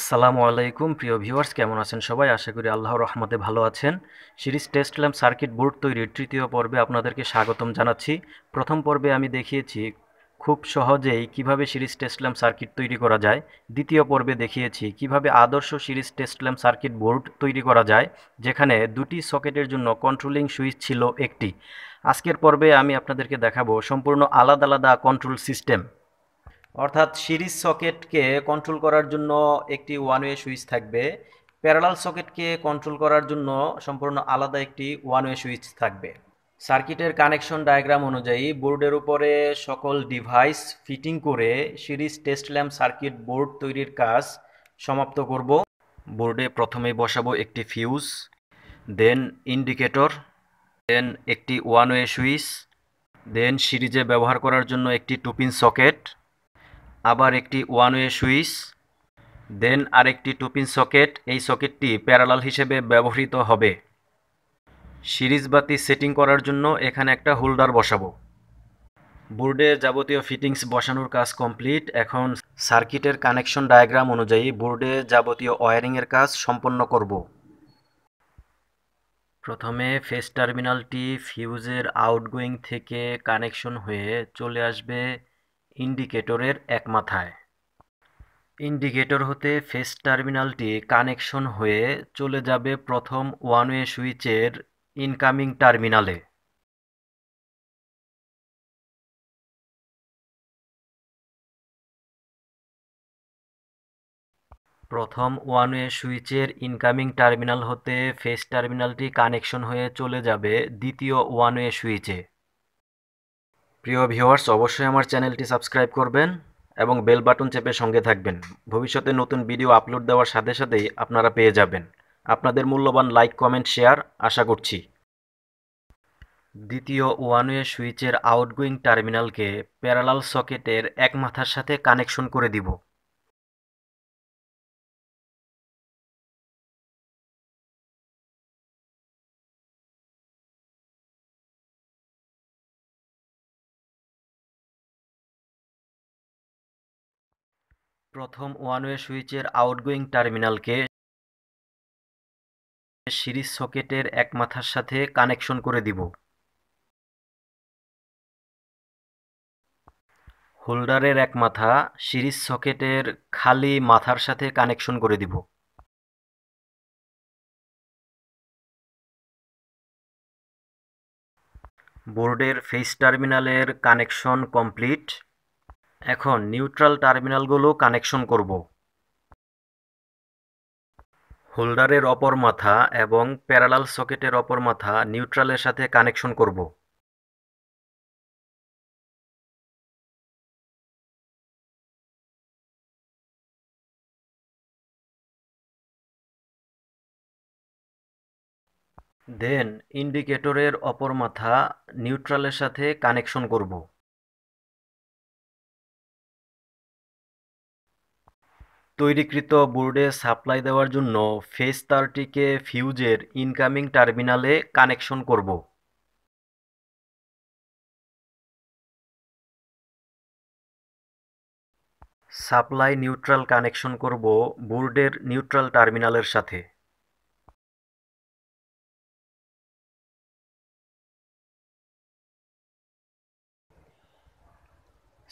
আসসালামু আলাইকুম প্রিয় ভিউয়ার্স কেমন আছেন সবাই আশা করি আল্লাহ রহমতে ভালো আছেন series test lamp circuit board তৈরির তৃতীয় পর্বে আপনাদেরকে স্বাগতম জানাচ্ছি প্রথম পর্বে আমি দেখিয়েছি খুব সহজেই কিভাবে সিরিজ টেস্ট ল্যাম্প সার্কিট তৈরি করা যায় দ্বিতীয় পর্বে দেখিয়েছি কিভাবে আদর্শ series test lamp circuit board তৈরি করা যায় যেখানে দুটি সকেটের জন্য কন্ট্রোলিং সুইচ ছিল একটি আজকের পর্বে আমি আপনাদেরকে দেখাবো সম্পূর্ণ আলাদা আলাদা কন্ট্রোল সিস্টেম অর্থাৎ সিরিজ সকেটকে কন্ট্রোল করার জন্য একটি ওয়ান ওয়ে সুইচ থাকবে প্যারালাল সকেটকে কন্ট্রোল করার জন্য সম্পূর্ণ আলাদা একটি ওয়ান ওয়ে সুইচ থাকবে সার্কিটের কানেকশন ডায়াগ্রাম অনুযায়ী বোর্ডের উপরে সকল ডিভাইস ফিটিং করে series test lamp circuit board তৈরির কাজ সমাপ্ত করব বোর্ডে প্রথমে বসাবো একটি ফিউজ দেন ইন্ডিকেটর দেন একটি ওয়ান ওয়ে সুইচ দেন সিরিজে ব্যবহার করার জন্য একটি টুপিন সকেট আবার একটি ওয়ান ওয়ে সুইচ দেন আরেকটি টুপিন সকেট এই সকেটটি প্যারালাল হিসেবে ব্যবহৃত হবে সিরিজ বাতি সেটিং করার জন্য এখানে একটা হোল্ডার বসাবো বোর্ডে যাবতীয় ফিটিংস বসানোর কাজ কমপ্লিট এখন সার্কিটের কানেকশন ডায়াগ্রাম অনুযায়ী বোর্ডে যাবতীয় ওয়ারিংয়ের কাজ সম্পন্ন করব প্রথমে ফেস টার্মিনালটি ফিউজের আউটগোয়িং থেকে কানেকশন হয়ে চলে আসবে ইন্ডিকেটরের এক মাথায় ইন্ডিকেটর হতে ফেস টার্মিনালটি কানেকশন হয়ে চলে যাবে প্রথম ওয়ানওয়ে সুইচের ইনকামিং টার্মিনালে প্রথম ওয়ানওয়ে সুইচের ইনকামিং টার্মিনাল হতে ফেস টার্মিনালটি কানেকশন হয়ে চলে যাবে দ্বিতীয় ওয়ানওয়ে সুইচে প্রিয় ভিউয়ার্স অবশ্যই আমার চ্যানেলটি সাবস্ক্রাইব করবেন এবং বেল বাটন চেপে সঙ্গে থাকবেন ভবিষ্যতে নতুন ভিডিও আপলোড দেওয়ার সাথে সাথেই আপনারা পেয়ে যাবেন আপনাদের মূল্যবান লাইক কমেন্ট শেয়ার আশা করছি দ্বিতীয় ওয়ানওয়ে সুইচের আউটগোয়িং টার্মিনালকে প্যারালাল সকেটের এক মাথার সাথে কানেকশন করে দিব প্রথম ওয়ানওয়ে সুইচের আউটগোয়িং টার্মিনালকে সিরিজ সকেটের এক মাথার সাথে কানেকশন করে দিব হোল্ডারের এক মাথা সিরিজ সকেটের খালি মাথার সাথে কানেকশন করে দিব বোর্ডের ফেস টার্মিনালের কানেকশন কমপ্লিট এখন নিউট্রাল টার্মিনালগুলো কানেকশন করব হোল্ডারের অপর মাথা এবং প্যারালাল সকেটের অপর মাথা নিউট্রালের সাথে কানেকশন করব দেন ইন্ডিকেটরের অপর মাথা নিউট্রালের সাথে কানেকশন করব তৈরিকৃত বোর্ডে সাপ্লাই দেওয়ার জন্য ফেস তারটিকে ফিউজের ইনকামিং টার্মিনালে কানেকশন করব সাপ্লাই নিউট্রাল কানেকশন করব বোর্ডের নিউট্রাল টার্মিনালের সাথে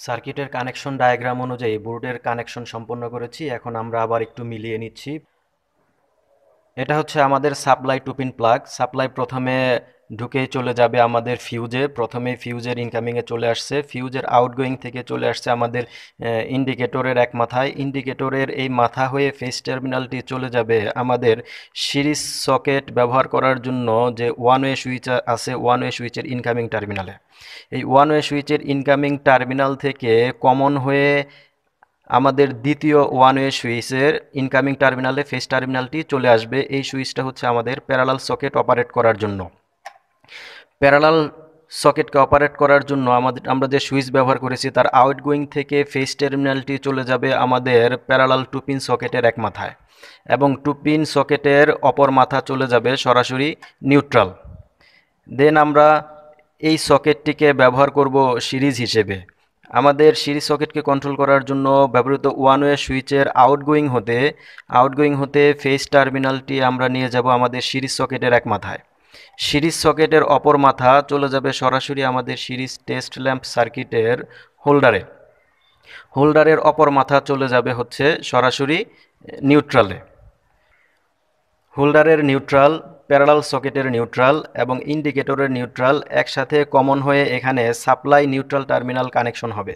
সার্কিটের কানেকশন ডায়াগ্রাম অনুযায়ী বোর্ডের কানেকশন সম্পন্ন করেছি এখন আমরা আবার একটু মিলিয়ে নিচ্ছি এটা হচ্ছে আমাদের সাপ্লাই টুপিন প্লাগ সাপ্লাই প্রথমে ঢুকে চলে যাবে আমাদের ফিউজে প্রথমে ফিউজের ইনকামিংয়ে চলে আসছে ফিউজের আউটগোয়িং থেকে চলে আসছে আমাদের ইন্ডিকেটরের এক মাথায় ইন্ডিকেটরের এই মাথা হয়ে ফেস টার্মিনালটি চলে যাবে আমাদের সিরিজ সকেট ব্যবহার করার জন্য যে ওয়ান ওয়ে সুইচ আছে ওয়ান ওয়ে সুইচের ইনকামিং টার্মিনালে এই ওয়ান ওয়ে সুইচের ইনকামিং টার্মিনাল থেকে কমন হয়ে আমাদের দ্বিতীয় ওয়ান ওয়ে সুইচের ইনকামিং টার্মিনালে ফেস টার্মিনালটি চলে আসবে এই সুইচটা হচ্ছে আমাদের প্যারালাল সকেট অপারেট করার জন্য প্যারালাল সকেটকে অপারেট করার জন্য আমাদের আমরা যে সুইচ ব্যবহার করেছি তার আউট গোয়িং থেকে ফেস টার্মিনালটি চলে যাবে আমাদের প্যারালাল টুপিন সকেটের এক মাথায় এবং টুপিন সকেটের অপর মাথা চলে যাবে সরাসরি নিউট্রাল দেন আমরা এই সকেটটিকে ব্যবহার করব সিরিজ হিসেবে আমাদের সিরিজ সকেটকে কন্ট্রোল করার জন্য ব্যবহৃত ওয়ান ওয়ে সুইচের আউটগোয়িং হতে আউটগোয়িং হতে ফেস টার্মিনালটি আমরা নিয়ে যাব আমাদের সিরিজ সকেটের এক মাথায় সিরিজ সকেটের অপর মাথা চলে যাবে সরাসরি আমাদের সিরিজ টেস্ট ল্যাম্প সার্কিটের হোল্ডারে হোল্ডারের অপর মাথা চলে যাবে হচ্ছে সরাসরি নিউট্রালে হোল্ডারের নিউট্রাল প্যারালাল সকেটের নিউট্রাল এবং ইন্ডিকেটরের নিউট্রাল একসাথে কমন হয়ে এখানে সাপ্লাই নিউট্রাল টার্মিনাল কানেকশন হবে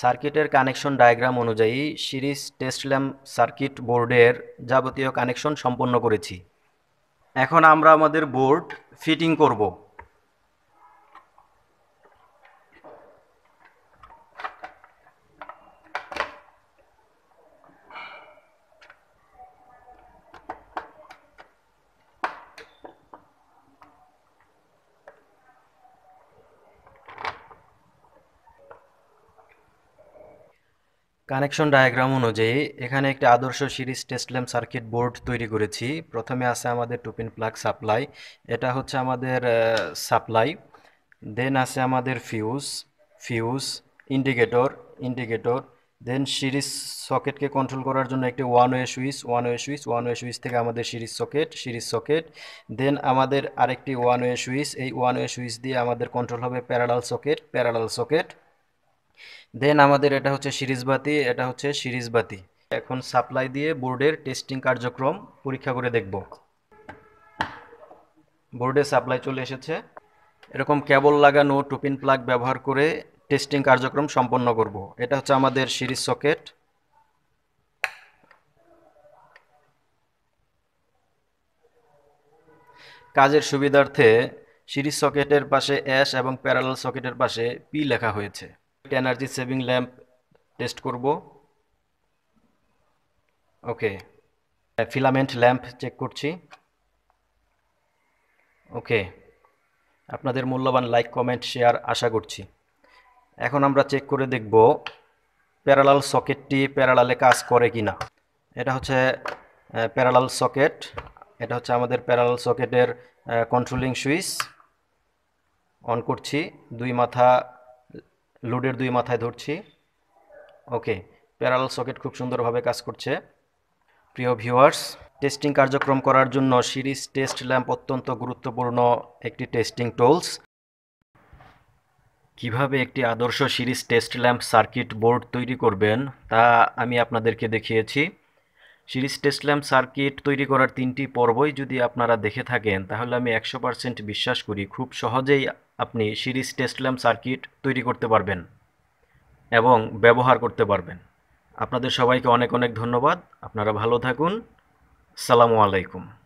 সার্কিটের কানেকশন ডায়াগ্রাম অনুযায়ী সিরিজ টেস্ট ল্যাম্প সার্কিট বোর্ডের যাবতীয় কানেকশন সম্পন্ন করেছি এখন আমরা আমাদের বোর্ড ফিটিং করব কানেকশন ডায়াগ্রাম অনুযায়ী এখানে একটি আদর্শ সিরিজ টেস্টল্যাম্প সার্কিট বোর্ড তৈরি করেছি প্রথমে আছে আমাদের টুপিন প্লাগ সাপ্লাই এটা হচ্ছে আমাদের সাপ্লাই দেন আছে আমাদের fuse fuse indicator indicator then series সকেটকে কন্ট্রোল করার জন্য একটি one way switch one way switch one way switch থেকে আমাদের series socket series socket then আমাদের আরেকটি ওয়ান ওয়ে সুইচ এই ওয়ান ওয়ে সুইচ দিয়ে আমাদের কন্ট্রোল হবে parallel socket parallel socket then আমাদের এটা হচ্ছে সিরিজ বাতি এটা হচ্ছে সিরিজ বাতি এখন সাপ্লাই দিয়ে বোর্ডের টেস্টিং কার্যক্রম পরীক্ষা করে দেখব বোর্ডে সাপ্লাই চলে এসেছে এরকম কেবল লাগানো টুপিন প্লাগ ব্যবহার করে টেস্টিং কার্যক্রম সম্পন্ন করব এটা হচ্ছে আমাদের সিরিজ সকেট কাজের সুবিধার্থে সিরিজ সকেটের পাশে অ্যাশ এবং প্যারাল সকেটের পাশে পি লেখা হয়েছে এনার্জি সেভিং ল্যাম্প টেস্ট করব ওকে ফিলামেন্ট ল্যাম্প চেক করছি ওকে আপনাদের মূল্যবান লাইক কমেন্ট শেয়ার আশা করছি এখন আমরা চেক করে দেখব প্যারালাল সকেটটি প্যারালালে কাজ করে কি না এটা হচ্ছে প্যারালাল সকেট এটা হচ্ছে আমাদের প্যারালাল সকেটের কন্ট্রোলিং সুইচ অন করছি দুই মাথা লোডের দুই মাথায় ধরছি ওকে প্যারাল সকেট খুব সুন্দরভাবে কাজ করছে প্রিয় ভিউয়ার্স টেস্টিং কার্যক্রম করার জন্য সিরিজ টেস্ট ল্যাম্প অত্যন্ত গুরুত্বপূর্ণ একটি টেস্টিং টুলস কিভাবে একটি আদর্শ series test lamp circuit board তৈরি করবেন তা আমি আপনাদেরকে দেখিয়েছি সিরিজ টেস্ট ল্যাম্প সার্কিট তৈরি করার তিনটি পর্বই যদি আপনারা দেখে থাকেন তাহলে আমি একশো পার্সেন্ট বিশ্বাস করি খুব সহজেই আপনি সিরিজ টেস্ট ল্যাম্প সার্কিট তৈরি করতে পারবেন এবং ব্যবহার করতে পারবেন আপনাদের সবাইকে অনেক অনেক ধন্যবাদ আপনারা ভালো থাকুন সালামু আলাইকুম